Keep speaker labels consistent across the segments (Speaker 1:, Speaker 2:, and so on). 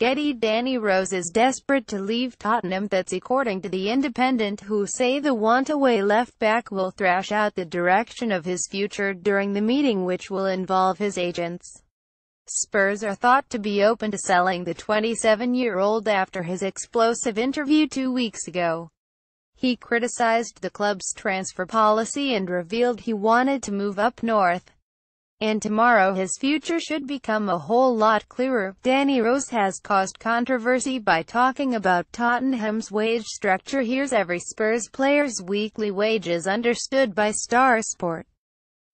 Speaker 1: Getty Danny Rose is desperate to leave Tottenham that's according to The Independent who say the wantaway left back will thrash out the direction of his future during the meeting which will involve his agents. Spurs are thought to be open to selling the 27-year-old after his explosive interview two weeks ago. He criticized the club's transfer policy and revealed he wanted to move up north and tomorrow his future should become a whole lot clearer. Danny Rose has caused controversy by talking about Tottenham's wage structure. Here's every Spurs player's weekly wages understood by Star Sport.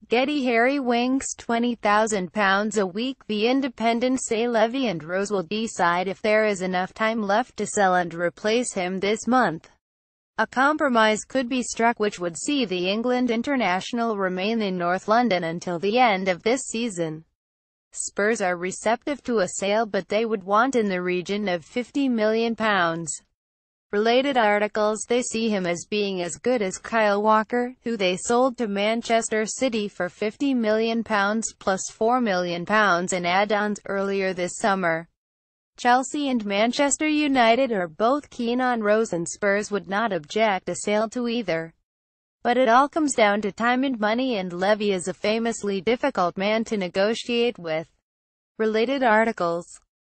Speaker 1: Getty Harry winks £20,000 a week. The Independent say Levy and Rose will decide if there is enough time left to sell and replace him this month. A compromise could be struck which would see the England international remain in North London until the end of this season. Spurs are receptive to a sale but they would want in the region of £50 million. Related articles they see him as being as good as Kyle Walker, who they sold to Manchester City for £50 million plus £4 million in add-ons earlier this summer. Chelsea and Manchester United are both keen on Rose and Spurs would not object a sale to either. But it all comes down to time and money and Levy is a famously difficult man to negotiate with. Related articles